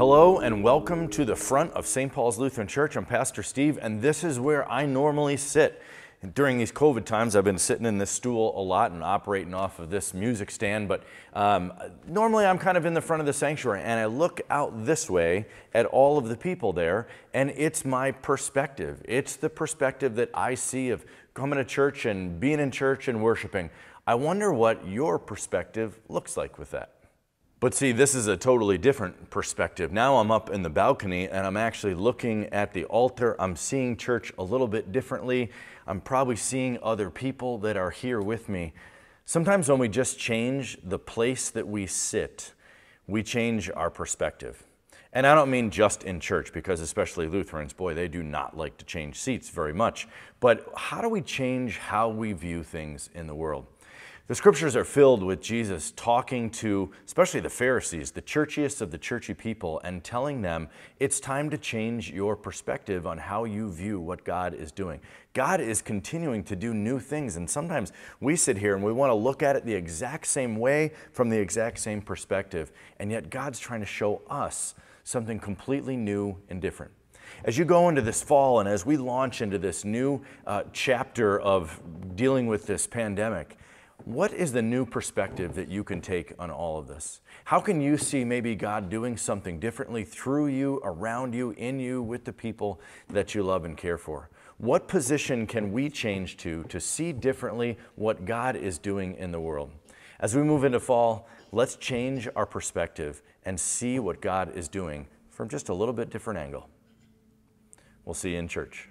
Hello and welcome to the front of St. Paul's Lutheran Church. I'm Pastor Steve, and this is where I normally sit. And during these COVID times, I've been sitting in this stool a lot and operating off of this music stand, but um, normally I'm kind of in the front of the sanctuary and I look out this way at all of the people there, and it's my perspective. It's the perspective that I see of coming to church and being in church and worshiping. I wonder what your perspective looks like with that. But see, this is a totally different perspective. Now I'm up in the balcony and I'm actually looking at the altar. I'm seeing church a little bit differently. I'm probably seeing other people that are here with me. Sometimes when we just change the place that we sit, we change our perspective. And I don't mean just in church, because especially Lutherans, boy, they do not like to change seats very much. But how do we change how we view things in the world? The scriptures are filled with Jesus talking to, especially the Pharisees, the churchiest of the churchy people, and telling them it's time to change your perspective on how you view what God is doing. God is continuing to do new things, and sometimes we sit here and we want to look at it the exact same way from the exact same perspective, and yet God's trying to show us something completely new and different. As you go into this fall and as we launch into this new uh, chapter of dealing with this pandemic, what is the new perspective that you can take on all of this? How can you see maybe God doing something differently through you, around you, in you, with the people that you love and care for? What position can we change to to see differently what God is doing in the world? As we move into fall, let's change our perspective and see what God is doing from just a little bit different angle. We'll see you in church.